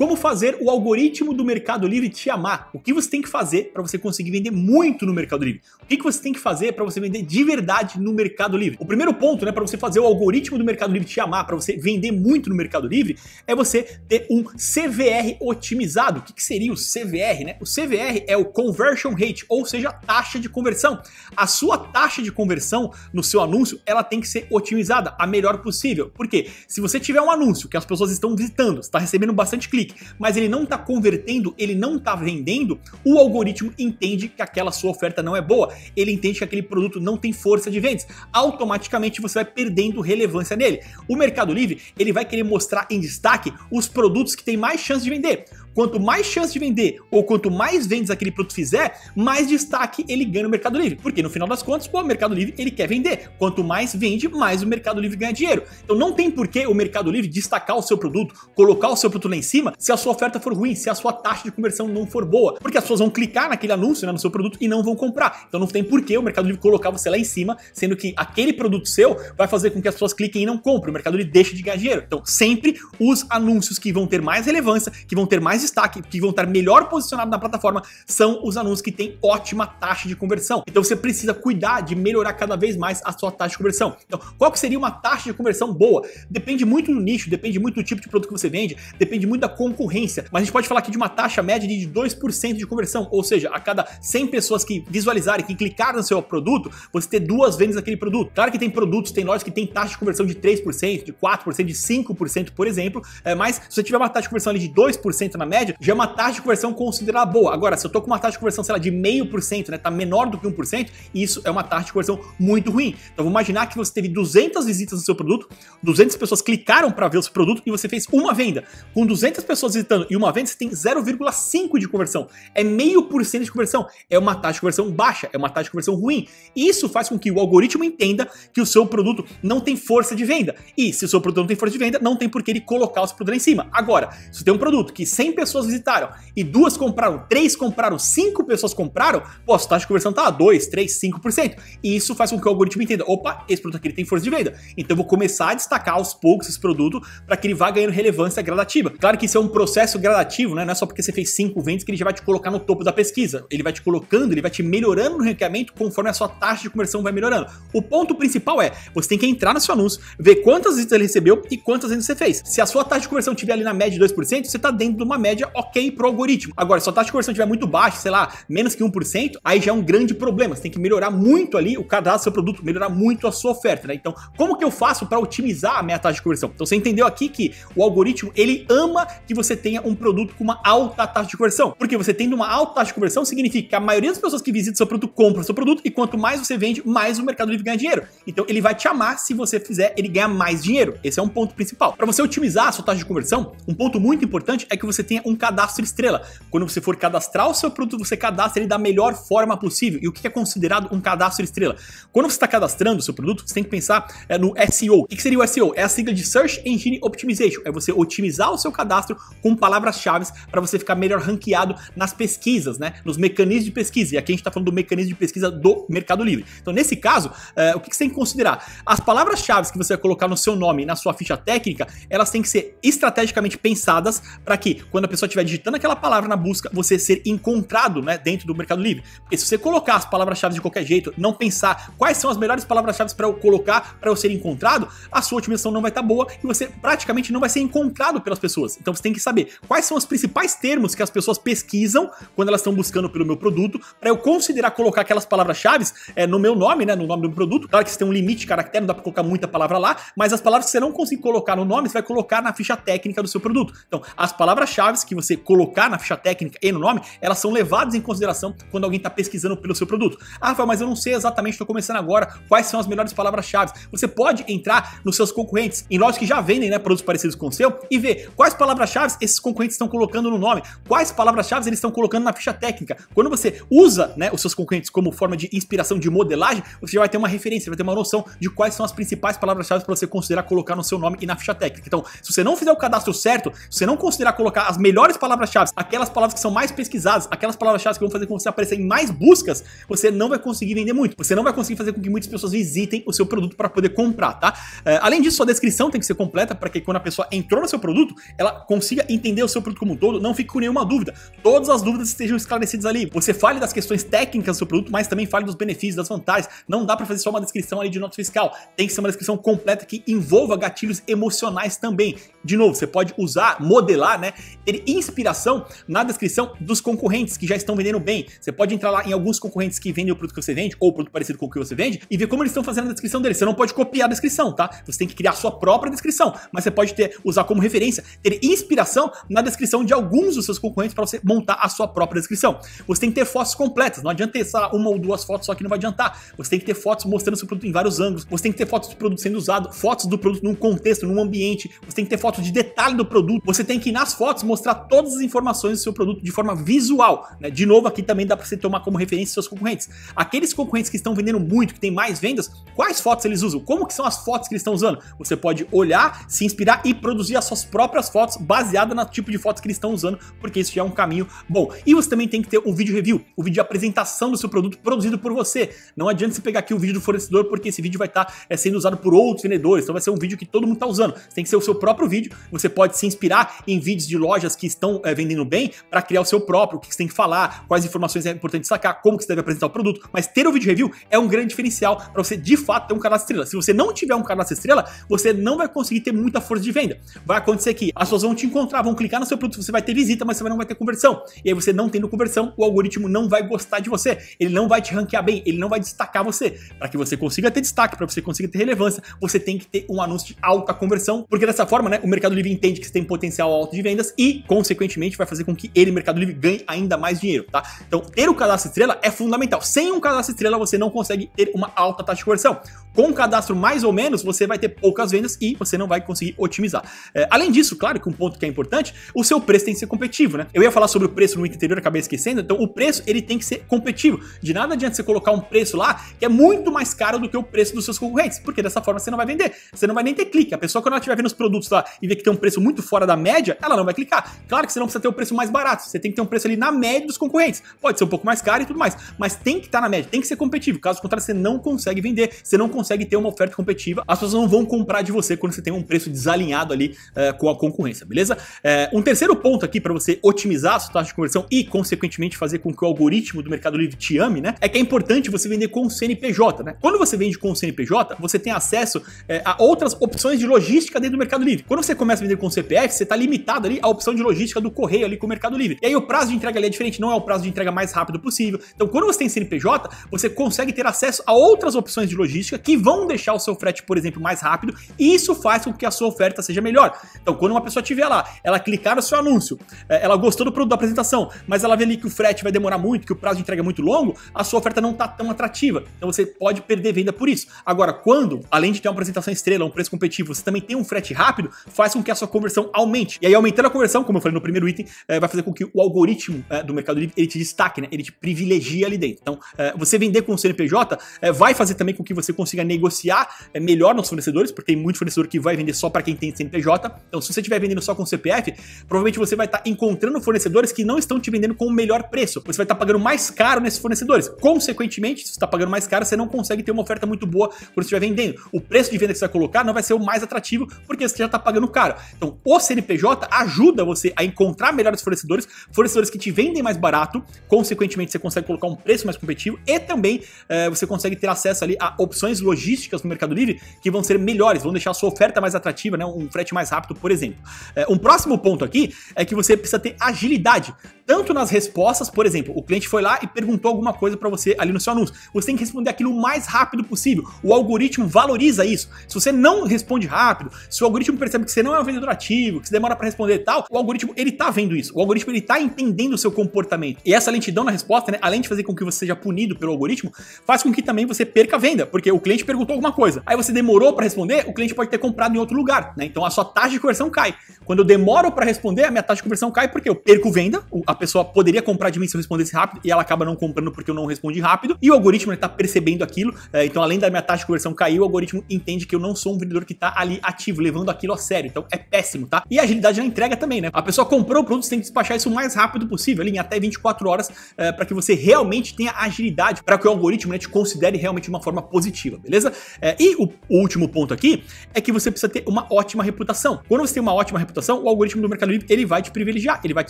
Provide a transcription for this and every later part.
Como fazer o algoritmo do Mercado Livre te amar? O que você tem que fazer para você conseguir vender muito no Mercado Livre? O que, você tem que fazer para você vender de verdade no Mercado Livre? O primeiro ponto, né, para você fazer o algoritmo do Mercado Livre te amar, para você vender muito no Mercado Livre, é você ter um CVR otimizado. O que, seria o CVR, né? O CVR é o Conversion Rate, ou seja, taxa de conversão. A sua taxa de conversão no seu anúncio, ela tem que ser otimizada a melhor possível. Por quê? Se você tiver um anúncio que as pessoas estão visitando, está recebendo bastante clique, mas ele não está convertendo, ele não está vendendo, o algoritmo entende que aquela sua oferta não é boa, ele entende que aquele produto não tem força de vendas. Automaticamente você vai perdendo relevância nele. O Mercado Livre, ele vai querer mostrar em destaque os produtos que têm mais chance de vender. Quanto mais chance de vender ou quanto mais vendas aquele produto fizer, mais destaque ele ganha no Mercado Livre. Porque no final das contas, pô, o Mercado Livre ele quer vender. Quanto mais vende, mais o Mercado Livre ganha dinheiro. Então não tem porquê o Mercado Livre destacar o seu produto, colocar o seu produto lá em cima, se a sua oferta for ruim, se a sua taxa de conversão não for boa. Porque as pessoas vão clicar naquele anúncio, né, no seu produto e não vão comprar. Então não tem porquê o Mercado Livre colocar você lá em cima, sendo que aquele produto seu vai fazer com que as pessoas cliquem e não comprem. O Mercado Livre deixa de ganhar dinheiro. Então sempre os anúncios que vão ter mais relevância, que vão ter mais mais destaque, que vão estar melhor posicionados na plataforma, são os anúncios que têm ótima taxa de conversão. Então você precisa cuidar de melhorar cada vez mais a sua taxa de conversão. Então, qual que seria uma taxa de conversão boa? Depende muito do nicho, depende muito do tipo de produto que você vende, depende muito da concorrência. Mas a gente pode falar aqui de uma taxa média de 2% de conversão, ou seja, a cada 100 pessoas que visualizarem, que clicarem no seu produto, você ter duas vendas daquele produto. Claro que tem produtos, tem lojas que tem taxa de conversão de 3%, de 4%, de 5%, por exemplo, é, mas se você tiver uma taxa de conversão ali de 2% na já é uma taxa de conversão considerada boa. Agora, se eu tô com uma taxa de conversão, sei lá, de meio por cento, né, tá menor do que 1%, isso é uma taxa de conversão muito ruim. Então, vamos imaginar que você teve 200 visitas no seu produto, 200 pessoas clicaram para ver o seu produto e você fez uma venda. Com 200 pessoas visitando e uma venda, você tem 0,5 de conversão. É meio por cento de conversão. É uma taxa de conversão baixa, é uma taxa de conversão ruim. Isso faz com que o algoritmo entenda que o seu produto não tem força de venda. E se o seu produto não tem força de venda, não tem por que ele colocar o seu produto em cima. Agora, se tem um produto que sempre pessoas visitaram. E duas compraram, três compraram, cinco pessoas compraram, pô, a taxa de conversão tá a 2, 3, 5%. E isso faz com que o algoritmo entenda: opa, esse produto aqui tem força de venda. Então eu vou começar a destacar aos poucos esse produto para que ele vá ganhando relevância gradativa. Claro que isso é um processo gradativo, né? Não é só porque você fez cinco vendas que ele já vai te colocar no topo da pesquisa. Ele vai te colocando, ele vai te melhorando no ranqueamento conforme a sua taxa de conversão vai melhorando. O ponto principal é: você tem que entrar no seu anúncio, ver quantas visitas ele recebeu e quantas vendas você fez. Se a sua taxa de conversão estiver ali na média de 2%, você está dentro de uma média média ok pro algoritmo. Agora, se a taxa de conversão estiver muito baixa, sei lá, menos que 1%, aí já é um grande problema. Você tem que melhorar muito ali o cadastro do seu produto, melhorar muito a sua oferta, né? Então, como que eu faço para otimizar a minha taxa de conversão? Então, você entendeu aqui que o algoritmo, ele ama que você tenha um produto com uma alta taxa de conversão. Porque você tendo uma alta taxa de conversão significa que a maioria das pessoas que visitam seu produto compram seu produto e quanto mais você vende, mais o Mercado Livre ganha dinheiro. Então, ele vai te amar se você fizer ele ganhar mais dinheiro. Esse é um ponto principal. Para você otimizar a sua taxa de conversão, um ponto muito importante é que você tenha tenha um cadastro estrela. Quando você for cadastrar o seu produto, você cadastra ele da melhor forma possível. E o que é considerado um cadastro estrela? Quando você está cadastrando o seu produto, você tem que pensar é, no SEO. O que seria o SEO? É a sigla de Search Engine Optimization. É você otimizar o seu cadastro com palavras-chave para você ficar melhor ranqueado nas pesquisas, né? Nos mecanismos de pesquisa. E aqui a gente está falando do mecanismo de pesquisa do Mercado Livre. Então, nesse caso, é, o que você tem que considerar? As palavras-chave que você vai colocar no seu nome, na sua ficha técnica, elas têm que ser estrategicamente pensadas para que, quando a pessoa estiver digitando aquela palavra na busca, você ser encontrado né, dentro do Mercado Livre. Porque se você colocar as palavras-chave de qualquer jeito, não pensar quais são as melhores palavras-chave para eu colocar para eu ser encontrado, a sua otimização não vai estar tá boa e você praticamente não vai ser encontrado pelas pessoas. Então você tem que saber quais são os principais termos que as pessoas pesquisam quando elas estão buscando pelo meu produto, para eu considerar colocar aquelas palavras-chave é, eh, no meu nome, né, no nome do meu produto. Claro que você tem um limite de caractere, não dá para colocar muita palavra lá, mas as palavras que você não conseguir colocar no nome, você vai colocar na ficha técnica do seu produto. Então, as palavras-chave que você colocar na ficha técnica e no nome, elas são levadas em consideração quando alguém está pesquisando pelo seu produto. Ah, mas eu não sei exatamente, estou começando agora, quais são as melhores palavras-chave. Você pode entrar nos seus concorrentes, em lojas que já vendem né, produtos parecidos com o seu, e ver quais palavras-chave esses concorrentes estão colocando no nome, quais palavras-chave eles estão colocando na ficha técnica. Quando você usa né, os seus concorrentes como forma de inspiração de modelagem, você já vai ter uma referência, vai ter uma noção de quais são as principais palavras-chave para você considerar colocar no seu nome e na ficha técnica. Então, se você não fizer o cadastro certo, se você não considerar colocar as melhores palavras-chave, aquelas palavras que são mais pesquisadas, aquelas palavras-chave que vão fazer com que você apareça em mais buscas, você não vai conseguir vender muito. Você não vai conseguir fazer com que muitas pessoas visitem o seu produto para poder comprar, tá? É, além disso, sua descrição tem que ser completa para que quando a pessoa entrou no seu produto, ela consiga entender o seu produto como um todo, não fique com nenhuma dúvida. Todas as dúvidas estejam esclarecidas ali. Você fale das questões técnicas do seu produto, mas também fale dos benefícios, das vantagens. Não dá para fazer só uma descrição ali de nota fiscal. Tem que ser uma descrição completa que envolva gatilhos emocionais também. De novo, você pode usar, modelar, né? ter inspiração na descrição dos concorrentes que já estão vendendo bem. Você pode entrar lá em alguns concorrentes que vendem o produto que você vende, ou produto parecido com o que você vende, e ver como eles estão fazendo a descrição deles. Você não pode copiar a descrição, tá? Você tem que criar a sua própria descrição, mas você pode ter, usar como referência, ter inspiração na descrição de alguns dos seus concorrentes para você montar a sua própria descrição. Você tem que ter fotos completas, não adianta ter só uma ou duas fotos só que não vai adiantar. Você tem que ter fotos mostrando seu produto em vários ângulos, você tem que ter fotos do produto sendo usado, fotos do produto num contexto, num ambiente, você tem que ter fotos de detalhe do produto, você tem que ir nas fotos mostrar mostrar todas as informações do seu produto de forma visual. Né? De novo, aqui também dá para você tomar como referência seus concorrentes. Aqueles concorrentes que estão vendendo muito, que têm mais vendas, quais fotos eles usam? Como que são as fotos que eles estão usando? Você pode olhar, se inspirar e produzir as suas próprias fotos baseada no tipo de fotos que eles estão usando, porque isso já é um caminho bom. E você também tem que ter o vídeo review, o vídeo de apresentação do seu produto produzido por você. Não adianta você pegar aqui o vídeo do fornecedor, porque esse vídeo vai estar tá, é, sendo usado por outros vendedores, então vai ser um vídeo que todo mundo está usando. Você tem que ser o seu próprio vídeo, você pode se inspirar em vídeos de lojas que estão é, vendendo bem para criar o seu próprio, o que você tem que falar, quais informações é importante sacar, como que você deve apresentar o produto. Mas ter o vídeo review é um grande diferencial para você de fato ter um cadastro estrela. Se você não tiver um cadastro estrela, você não vai conseguir ter muita força de venda. Vai acontecer que as pessoas vão te encontrar, vão clicar no seu produto, você vai ter visita, mas você não vai ter conversão. E aí você não tendo conversão, o algoritmo não vai gostar de você, ele não vai te ranquear bem, ele não vai destacar você. Para que você consiga ter destaque, para você consiga ter relevância, você tem que ter um anúncio de alta conversão, porque dessa forma, né, o Mercado Livre entende que você tem potencial alto de vendas e consequentemente, vai fazer com que ele, Mercado Livre, ganhe ainda mais dinheiro, tá? Então, ter o cadastro estrela é fundamental. Sem um cadastro estrela, você não consegue ter uma alta taxa de conversão. Com um cadastro mais ou menos, você vai ter poucas vendas e você não vai conseguir otimizar. É, além disso, claro que um ponto que é importante, o seu preço tem que ser competitivo, né? Eu ia falar sobre o preço no item anterior, acabei esquecendo, então o preço ele tem que ser competitivo. De nada adianta você colocar um preço lá que é muito mais caro do que o preço dos seus concorrentes, porque dessa forma você não vai vender, você não vai nem ter clique. A pessoa, quando ela estiver vendo os produtos lá e ver que tem um preço muito fora da média, ela não vai clicar. Claro que você não precisa ter o preço mais barato, você tem que ter um preço ali na média dos concorrentes. Pode ser um pouco mais caro e tudo mais, mas tem que estar na média, tem que ser competitivo. Caso contrário, você não consegue vender, você não consegue ter uma oferta competitiva, as pessoas não vão comprar de você quando você tem um preço desalinhado ali é, com a concorrência, beleza? É, um terceiro ponto aqui para você otimizar a sua taxa de conversão e, consequentemente, fazer com que o algoritmo do Mercado Livre te ame, né? É que é importante você vender com o CNPJ, né? Quando você vende com o CNPJ, você tem acesso é, a outras opções de logística dentro do Mercado Livre. Quando você começa a vender com o CPF, você está limitado ali à opção de de logística do correio ali com o Mercado Livre. E aí o prazo de entrega ali é diferente, não é o prazo de entrega mais rápido possível. Então, quando você tem CNPJ, você consegue ter acesso a outras opções de logística que vão deixar o seu frete, por exemplo, mais rápido, e isso faz com que a sua oferta seja melhor. Então, quando uma pessoa tiver lá, ela clicar no seu anúncio, é, ela gostou do produto da apresentação, mas ela vê ali que o frete vai demorar muito, que o prazo de entrega é muito longo, a sua oferta não está tão atrativa. Então, você pode perder venda por isso. Agora, quando, além de ter uma apresentação estrela, um preço competitivo, você também tem um frete rápido, faz com que a sua conversão aumente. E aí, aumentando a conversão, como eu falei no primeiro item, eh, vai fazer com que o algoritmo eh, do Mercado Livre ele te destaque, né? ele te privilegia ali dentro. Então, eh, você vender com o CNPJ vai fazer também com que você consiga negociar melhor nos fornecedores, porque tem muito fornecedor que vai vender só para quem tem CNPJ. Então, se você estiver vendendo só com CPF, provavelmente você vai estar tá encontrando fornecedores que não estão te vendendo com o melhor preço. Você vai estar tá pagando mais caro nesses fornecedores. Consequentemente, se você está pagando mais caro, você não consegue ter uma oferta muito boa quando estiver vendendo. O preço de venda que você vai colocar não vai ser o mais atrativo, porque você já está pagando caro. Então, o CNPJ ajuda você a encontrar melhores fornecedores, fornecedores que te vendem mais barato, consequentemente você consegue colocar um preço mais competitivo e também é, você consegue ter acesso ali a opções logísticas no Mercado Livre que vão ser melhores, vão deixar a sua oferta mais atrativa, né? um frete mais rápido, por exemplo. É, um próximo ponto aqui é que você precisa ter agilidade, tanto nas respostas, por exemplo, o cliente foi lá e perguntou alguma coisa para você ali no seu anúncio. Você tem que responder aquilo o mais rápido possível. O algoritmo valoriza isso. Se você não responde rápido, se o algoritmo percebe que você não é um vendedor ativo, que você demora para responder e tal, o algoritmo, ele tá vendo isso. O algoritmo, ele tá entendendo o seu comportamento. E essa lentidão na resposta, né, além de fazer com que você seja punido pelo algoritmo, faz com que também você perca a venda, porque o cliente perguntou alguma coisa. Aí você demorou para responder, o cliente pode ter comprado em outro lugar, né? Então a sua taxa de conversão cai. Quando eu demoro para responder, a minha taxa de conversão cai porque eu perco venda, a pessoa poderia comprar de mim se eu respondesse rápido e ela acaba não comprando porque eu não respondi rápido. E o algoritmo está percebendo aquilo, é, então além da minha taxa de conversão cair, o algoritmo entende que eu não sou um vendedor que está ali ativo, levando aquilo a sério. Então é péssimo, tá? E a agilidade na entrega também, né? A pessoa comprou o produto, você tem que despachar isso o mais rápido possível, ali, em até 24 horas, é, eh, para que você realmente tenha agilidade, para que o algoritmo né, te considere realmente de uma forma positiva, beleza? É, e o, o, último ponto aqui é que você precisa ter uma ótima reputação. Quando você tem uma ótima reputação, o algoritmo do Mercado Livre ele vai te privilegiar, ele vai te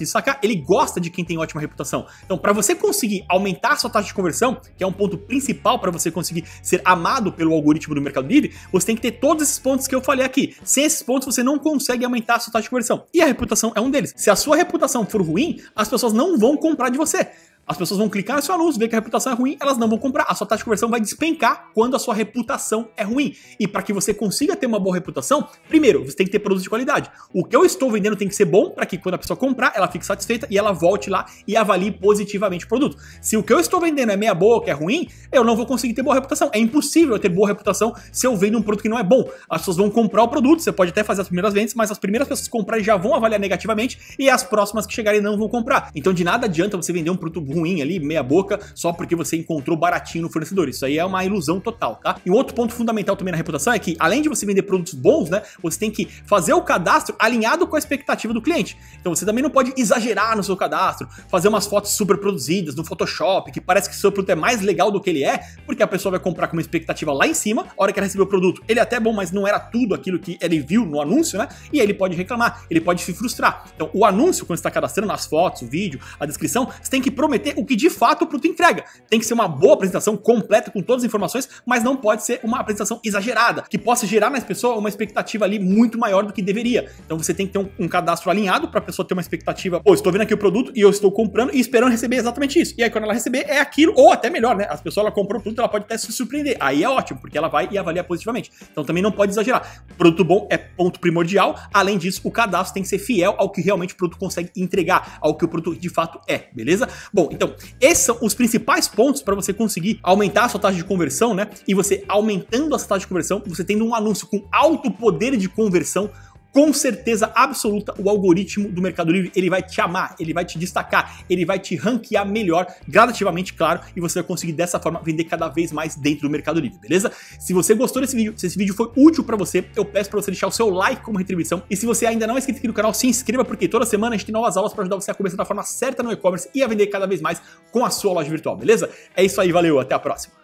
destacar, ele gosta de quem tem ótima reputação. Então, para você conseguir aumentar sua taxa de conversão, que é um ponto principal para você conseguir ser amado pelo algoritmo do Mercado Livre, você tem que ter todos esses pontos que eu falei aqui. Sem esses pontos, você não consegue aumentar sua taxa de conversão. E a reputação reputação é um deles. Se a sua reputação for ruim, as pessoas não vão comprar de você. As pessoas vão clicar no seu anúncio, ver que a reputação é ruim, elas não vão comprar. A sua taxa de conversão vai despencar quando a sua reputação é ruim. E para que você consiga ter uma boa reputação, primeiro, você tem que ter produtos de qualidade. O que eu estou vendendo tem que ser bom para que quando a pessoa comprar, ela fique satisfeita e ela volte lá e avalie positivamente o produto. Se o que eu estou vendendo é meia boa ou é ruim, eu não vou conseguir ter boa reputação. É impossível eu ter boa reputação se eu vendo um produto que não é bom. As pessoas vão comprar o produto, você pode até fazer as primeiras vendas, mas as primeiras pessoas que comprarem já vão avaliar negativamente e as próximas que chegarem não vão comprar. Então de nada adianta você vender um produto ruim ruim ali, meia boca, só porque você encontrou baratinho no fornecedor. Isso aí é uma ilusão total, tá? E um outro ponto fundamental também na reputação é que, além de você vender produtos bons, né, você tem que fazer o cadastro alinhado com a expectativa do cliente. Então você também não pode exagerar no seu cadastro, fazer umas fotos super produzidas no Photoshop, que parece que seu produto é mais legal do que ele é, porque a pessoa vai comprar com uma expectativa lá em cima, a hora que ela recebeu o produto, ele é até bom, mas não era tudo aquilo que ele viu no anúncio, né? E aí ele pode reclamar, ele pode se frustrar. Então o anúncio, quando está cadastrando as fotos, o vídeo, a descrição, você tem que prometer ter o que de fato o produto entrega. Tem que ser uma boa apresentação completa com todas as informações, mas não pode ser uma apresentação exagerada, que possa gerar nas pessoas uma expectativa ali muito maior do que deveria. Então você tem que ter um, um cadastro alinhado para a pessoa ter uma expectativa, pô, estou vendo aqui o produto e eu estou comprando e esperando receber exatamente isso. E aí quando ela receber é aquilo, ou até melhor, né? As pessoas ela comprou o produto, ela pode até se surpreender. Aí é ótimo, porque ela vai e avalia positivamente. Então também não pode exagerar. produto bom é ponto primordial. Além disso, o cadastro tem que ser fiel ao que realmente o produto consegue entregar, ao que o produto de fato é, beleza? Bom, então, esses são os principais pontos para você conseguir aumentar a sua taxa de conversão, né? E você aumentando a sua taxa de conversão, você tendo um anúncio com alto poder de conversão, com certeza absoluta, o algoritmo do Mercado Livre ele vai te amar, ele vai te destacar, ele vai te ranquear melhor, gradativamente, claro, e você vai conseguir dessa forma vender cada vez mais dentro do Mercado Livre, beleza? Se você gostou desse vídeo, se esse vídeo foi útil para você, eu peço para você deixar o seu like como retribuição. E se você ainda não é inscrito aqui no canal, se inscreva, porque toda semana a gente tem novas aulas para ajudar você a começar da forma certa no e-commerce e a vender cada vez mais com a sua loja virtual, beleza? É isso aí, valeu, até a próxima.